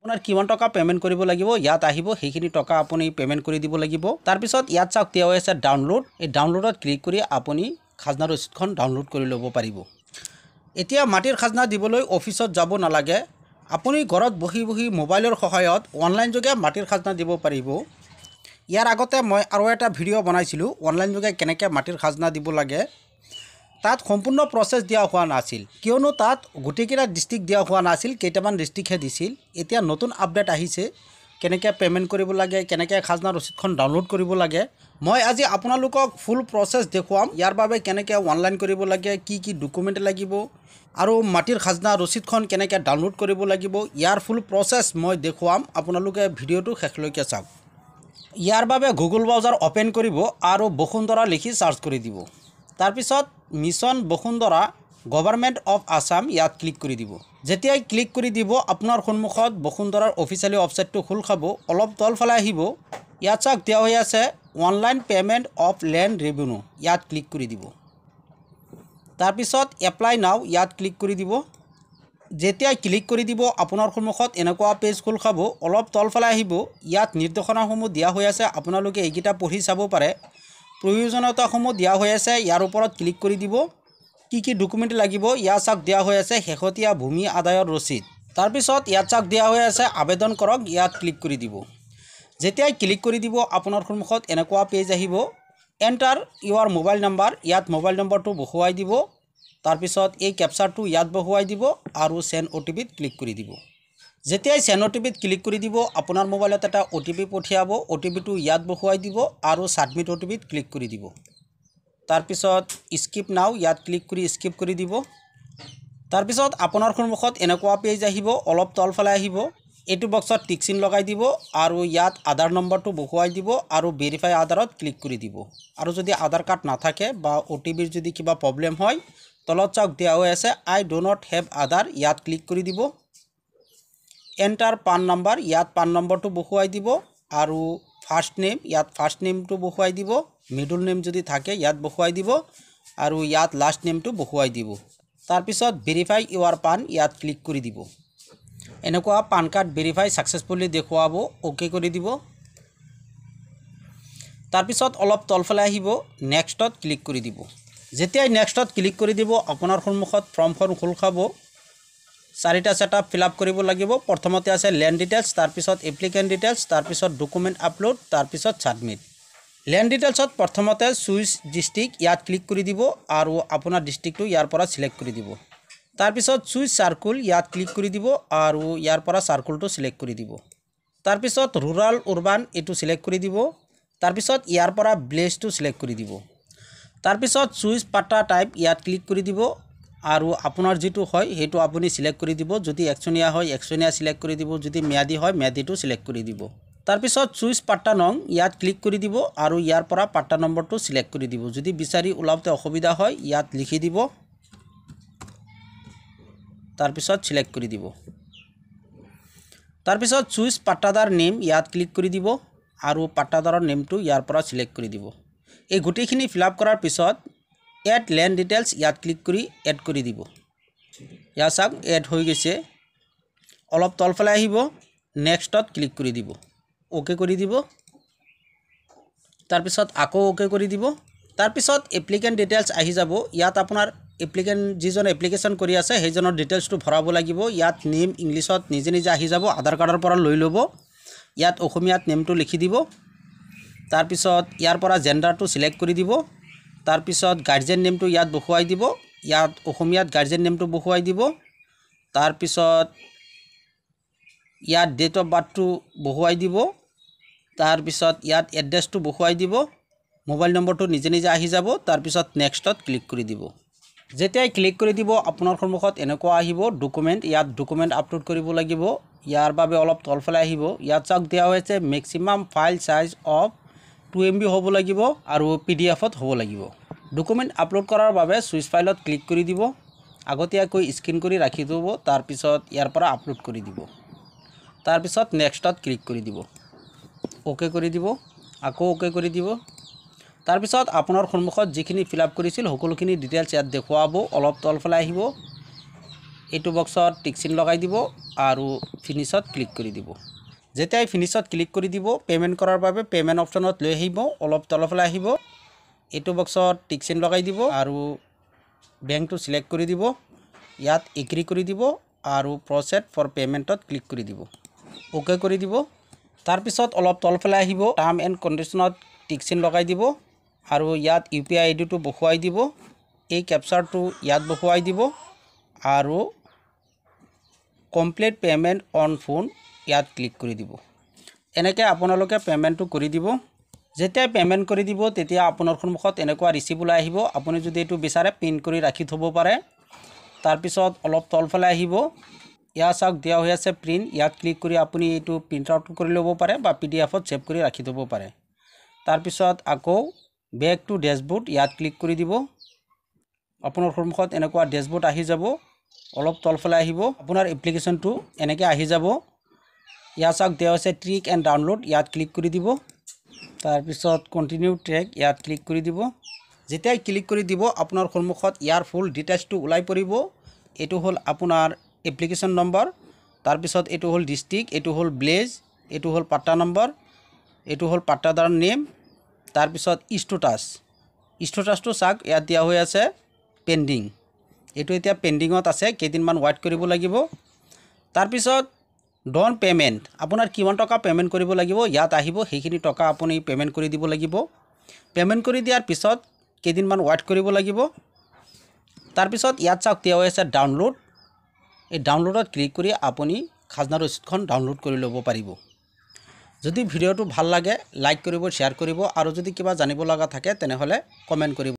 আপোনাৰ কিমান টকা পেমেণ্ট কৰিব লাগিব ইয়াত আহিব সেইখিনি টকা আপুনি পেমেণ্ট কৰি দিব লাগিব তাৰপিছত ইয়াত চাওক টিঅ' এছ ডাউনলোড এই ডাউনলোডত ক্লিক কৰি আপুনি খাজনা ৰচিদখন ডাউনলোড কৰি ল'ব পাৰিব এতিয়া মাটিৰ খাজনা দিবলৈ অফিচত যাব নালাগে আপুনি ঘৰত বহি বহি মোবাইলৰ সহায়ত অনলাইন যোগে মাটিৰ খাজনা দিব পাৰিব ইয়াৰ আগতে মই আৰু এটা ভিডিঅ' বনাইছিলোঁ অনলাইন যোগে কেনেকৈ মাটিৰ খাজনা দিব লাগে তাত সম্পূৰ্ণ প্ৰচেছ দিয়া হোৱা নাছিল কিয়নো তাত গোটেইকেইটা ডিষ্ট্ৰিক্ট দিয়া হোৱা নাছিল কেইটামান ডিষ্ট্ৰিক্টহে দিছিল এতিয়া নতুন আপডেট আহিছে কেনেকৈ পে'মেণ্ট কৰিব লাগে কেনেকৈ খাজনা ৰচিদখন ডাউনলোড কৰিব লাগে মই আজি আপোনালোকক ফুল প্ৰচেছ দেখুৱাম ইয়াৰ বাবে কেনেকৈ অনলাইন কৰিব লাগে কি কি ডকুমেণ্ট লাগিব আৰু মাটিৰ খাজনা ৰচিদখন কেনেকৈ ডাউনলোড কৰিব লাগিব ইয়াৰ ফুল প্ৰচেছ মই দেখুৱাম আপোনালোকে ভিডিঅ'টো শেষলৈকে চাওক ইয়াৰ বাবে গুগল ব্ৰাউজাৰ অ'পেন কৰিব আৰু বসুন্ধৰা লিখি চাৰ্চ কৰি দিব তাৰপিছত mission Basundhara government of Assam ইয়াত ক্লিক কৰি দিব যেতিয়াই ক্লিক কৰি দিব আপোনাৰ সন্মুখত বসুন্ধৰাৰ অফিচিয়েলি ৱেবছাইটটো খোল খাব অলপ তল তলফালে আহিব ইয়াত চাওক দিয়া হৈ আছে online payment of land revenue ইয়াত ক্লিক কৰি দিব তাৰপিছত এপ্লাই নাও ইয়াত ক্লিক কৰি দিব যেতিয়াই ক্লিক কৰি দিব আপোনাৰ সন্মুখত এনেকুৱা পেজ খোল খাব অলপ তল তলফালে আহিব ইয়াত নিৰ্দেশনাসমূহ দিয়া হৈ আছে আপোনালোকে এইকেইটা পঢ়ি চাব পাৰে প্ৰয়োজনীয়তাসমূহ দিয়া হৈ আছে ইয়াৰ ওপৰত ক্লিক কৰি দিব কি কি ডকুমেণ্ট লাগিব ইয়াৰ চাক দিয়া হৈ আছে শেহতীয়া ভূমি আদায়ৰ ৰচিদ তাৰপিছত ইয়াত চাক দিয়া হৈ আছে আবেদন কৰক ইয়াত ক্লিক কৰি দিব যেতিয়াই ক্লিক কৰি দিব আপোনাৰ সন্মুখত এনেকুৱা পেজ আহিব এণ্টাৰ ইয়াৰ মোবাইল নম্বৰ ইয়াত মোবাইল নম্বৰটো বহুৱাই দিব তাৰপিছত এই কেপচাৰটো ইয়াত বহুৱাই দিব আৰু চেণ্ড অ' টি পিত ক্লিক কৰি দিব যেতিয়াই চেন অটিপিত ক্লিক কৰি দিব আপোনাৰ মোবাইলত এটা অ' টি পি পঠিয়াব অ' টি পিটো ইয়াত বহুৱাই দিব আৰু ছাবমিট অ' টি পিত ক্লিক কৰি দিব তাৰপিছত স্কিপ নাও ইয়াত ক্লিক কৰি স্কিপ কৰি দিব তাৰপিছত আপোনাৰ সন্মুখত এনেকুৱা পেজ আহিব অলপ তলফালে আহিব এইটো বক্সত টিকচিন লগাই দিব আৰু ইয়াত আধাৰ নম্বৰটো বহুৱাই দিব আৰু ভেৰিফাই আধাৰত ক্লিক কৰি দিব আৰু যদি আধাৰ কাৰ্ড নাথাকে বা অ' টি পিৰ যদি কিবা প্ৰব্লেম হয় তলত চাওক দিয়া হৈ আছে আই ডোনট হেভ আধাৰ ইয়াত ক্লিক কৰি দিব এন্টার পান নাম্বার ইয়াত পান নম্বরটা বহুয়াই দিব আর ফার্স্ট নেম ইয়াত ফার্স্ট নেমট বহুয়াই দিব মিডল নেম যদি থাকে ইয়াত বহুয়াই দিব আর ইয়াত লাস্ট নেমটা বহুয়াই দিব তারপর ভেরিফাই ইউর পান ইয়াত ক্লিক করে দিব এনেকা পান কার্ড ভেরিফাই সাকসেসফুলি দেখাব ওকে করে দিব তারপর অল্প তলফালে আহিব নেক্সটত ক্লিক করে দিব যেতে নেক্সটত ক্লিক করে দিব আপনার সন্মুখত ফর্ম খোল খাব চাৰিটা চেটআপ ফিল আপ কৰিব লাগিব প্ৰথমতে আছে লেণ্ড ডিটেইলছ তাৰপিছত এপ্লিকেণ্ট ডিটেইলছ তাৰপিছত ডকুমেণ্ট আপলোড তাৰপিছত ছাবমিট লেণ্ড ডিটেইলছত প্ৰথমতে চুইচ ডিষ্ট্ৰিক্ট ইয়াত ক্লিক কৰি দিব আৰু আপোনাৰ ডিষ্ট্ৰিক্টটো ইয়াৰ পৰা ছিলেক্ট কৰি দিব তাৰপিছত চুইচ চাৰ্কুল ইয়াত ক্লিক কৰি দিব আৰু ইয়াৰ পৰা চাৰ্কুলটো ছিলেক্ট কৰি দিব তাৰপিছত ৰুৰাল উৰবান এইটো ছিলেক্ট কৰি দিব তাৰপিছত ইয়াৰ পৰা ব্লেচটো ছিলেক্ট কৰি দিব তাৰপিছত চুইচ পাটা টাইপ ইয়াত ক্লিক কৰি দিব আৰু আপোনাৰ যিটো হয় সেইটো আপুনি চিলেক্ট কৰি দিব যদি একচনীয়া হয় একচনীয়া চিলেক্ট কৰি দিব যদি ম্যাদী হয় ম্যাদীটো চিলেক্ট কৰি দিব তাৰপিছত চুইচ পাট্টা নং ইয়াত ক্লিক কৰি দিব আৰু ইয়াৰ পৰা পাট্টা নম্বৰটো চিলেক্ট কৰি দিব যদি বিচাৰি ওলাওঁতে অসুবিধা হয় ইয়াত লিখি দিব তাৰপিছত চিলেক্ট কৰি দিব তাৰপিছত চুইচ পাট্টাদাৰ নেম ইয়াত ক্লিক কৰি দিব আৰু পাট্টাদাৰৰ নেমটো ইয়াৰ পৰা চিলেক্ট কৰি দিব এই গোটেইখিনি ফিল আপ কৰাৰ পিছত এড লেন ডিটেইলস ইয়াত ক্লিক করে এড করে দিব ইয়া চাক এড হয়ে গেছে অলপ তলফালে আহিব নেক্সটত ক্লিক করে দিব ওকে করে দিব তারপিছত আকো ওকে করে দিব তারপিছত এপ্লিকেন্ট ডিটেইলস আহি যাব ইয়াত আপনার এপ্লিকেন্ট যিজন এপ্লিকেশন করে আছে সেইজনের ডিটেইলস ভরাব লাগিব ইয়াত নেম ইংলিশত নিজে নিজে আহি যাব আধার কার্ডের লৈ লব ইয়াত অসমিয়াত নেমটো লিখি দিব তারপর ইয়ারপা জেন্ডারটা সিলেক্ট করে দিব তাৰপিছত গাৰ্জেন নেমটো ইয়াত বহুৱাই দিব ইয়াত অসমীয়াত গাৰ্জেন নেমটো বহুৱাই দিব তাৰপিছত ইয়াত ডেট অফ বাৰ্থটো বহুৱাই দিব তাৰপিছত ইয়াত এড্ৰেছটো বহুৱাই দিব মোবাইল নম্বৰটো নিজে নিজে আহি যাব তাৰপিছত নেক্সটত ক্লিক কৰি দিব যেতিয়াই ক্লিক কৰি দিব আপোনাৰ সন্মুখত এনেকুৱা আহিব ডকুমেণ্ট ইয়াত ডকুমেণ্ট আপলোড কৰিব লাগিব ইয়াৰ বাবে অলপ তলফালে আহিব ইয়াত চাওক দিয়া হৈছে maximum file size of two MB বি হ'ব লাগিব আৰু পি ডি এফত হ'ব লাগিব ডকুমেণ্ট আপলোড কৰাৰ বাবে চুইচ ফাইলত ক্লিক কৰি দিব আগতীয়াকৈ স্কেন কৰি ৰাখি থ'ব তাৰপিছত ইয়াৰ পৰা আপলোড কৰি দিব তাৰপিছত নেক্সটত ক্লিক কৰি দিব অ'কে কৰি দিব আকৌ অ'কে কৰি দিব তাৰপিছত আপোনাৰ সন্মুখত যিখিনি ফিল আপ কৰিছিল সকলোখিনি ডিটেইলছ ইয়াত দেখুৱাব অলপ তলফালে আহিব এইটো বক্সত টিকচিন লগাই দিব আৰু ফিনিছত ক্লিক কৰি দিব যেতিয়াই ফিনিছত ক্লিক কৰি দিব পে'মেণ্ট কৰাৰ বাবে পে'মেণ্ট অপশ্যনত লৈ আহিব অলপ তলফালে আহিব এইটো বক্সত টিক চিন লগাই দিব আৰু বেংকটো চিলেক্ট কৰি দিব ইয়াত এগ্ৰি কৰি দিব আৰু প্ৰচেট ফৰ পে'মেণ্টত ক্লিক কৰি দিব অ'কে কৰি দিব তাৰপিছত অলপ তলফালে আহিব টাৰ্ম এণ্ড কণ্ডিশ্যনত টিক চেন লগাই দিব আৰু ইয়াত ইউ পি আই আই ডিটো বহুৱাই দিব এই কেপচাৰটো ইয়াত বহুৱাই দিব আৰু কমপ্লিট পে'মেণ্ট অন ফোন ইয়াত ক্লিক কৰি দিব এনেকৈ আপোনালোকে পে'মেণ্টটো কৰি দিব যেতিয়াই পে'মেণ্ট কৰি দিব তেতিয়া আপোনাৰ সন্মুখত এনেকুৱা ৰিচিপ ওলাই আহিব আপুনি যদি এইটো বিচাৰে প্ৰিণ্ট কৰি ৰাখি থ'ব পাৰে তাৰপিছত অলপ তলফালে আহিব ইয়াৰ চাওক দিয়া হৈ আছে প্ৰিণ্ট ইয়াত ক্লিক কৰি আপুনি এইটো প্ৰিণ্ট আউট কৰি ল'ব পাৰে বা পি ডি এফত ছেভ কৰি ৰাখি থ'ব পাৰে তাৰপিছত আকৌ বেক টু ডেচবোৰ্ড ইয়াত ক্লিক কৰি দিব আপোনাৰ সন্মুখত এনেকুৱা ডেচবোৰ্ড আহি যাব অলপ তলফালে আহিব আপোনাৰ এপ্লিকেশ্যনটো এনেকৈ আহি যাব ইয়াৰ চাওক দিয়া হৈছে ট্ৰিক এণ্ড ডাউনলোড ইয়াত ক্লিক কৰি দিব তাৰপিছত কণ্টিনিউ ট্ৰেক ইয়াত ক্লিক কৰি দিব যেতিয়াই ক্লিক কৰি দিব আপোনাৰ সন্মুখত ইয়াৰ ফুল ডিটেইলছটো ওলাই পৰিব এইটো হ'ল আপোনাৰ এপ্লিকেশ্যন নম্বৰ তাৰপিছত এইটো হ'ল ডিষ্ট্ৰিক্ট এইটো হ'ল ভিলেজ এইটো হ'ল পাট্টা নম্বৰ এইটো হ'ল পাট্টাদাৰ নেম তাৰপিছত ইষ্টোটাছ ইষ্টোটাছটো চাওক ইয়াত দিয়া হৈ আছে পেণ্ডিং এইটো এতিয়া পেণ্ডিঙত আছে কেইদিনমান ৱাইট কৰিব লাগিব তাৰপিছত ডন পে'মেণ্ট আপোনাৰ কিমান টকা পে'মেণ্ট কৰিব লাগিব ইয়াত আহিব সেইখিনি টকা আপুনি পে'মেণ্ট কৰি দিব লাগিব পে'মেণ্ট কৰি দিয়াৰ পিছত কেইদিনমান ৱেইট কৰিব লাগিব তাৰপিছত ইয়াত চাওক তেওঁ আছে ডাউনলোড এই ডাউনলোডত ক্লিক কৰি আপুনি খাজনা ৰচিদখন ডাউনলোড কৰি ল'ব পাৰিব যদি ভিডিঅ'টো ভাল লাগে লাইক কৰিব শ্বেয়াৰ কৰিব আৰু যদি কিবা জানিব লগা থাকে তেনেহ'লে কমেণ্ট কৰিব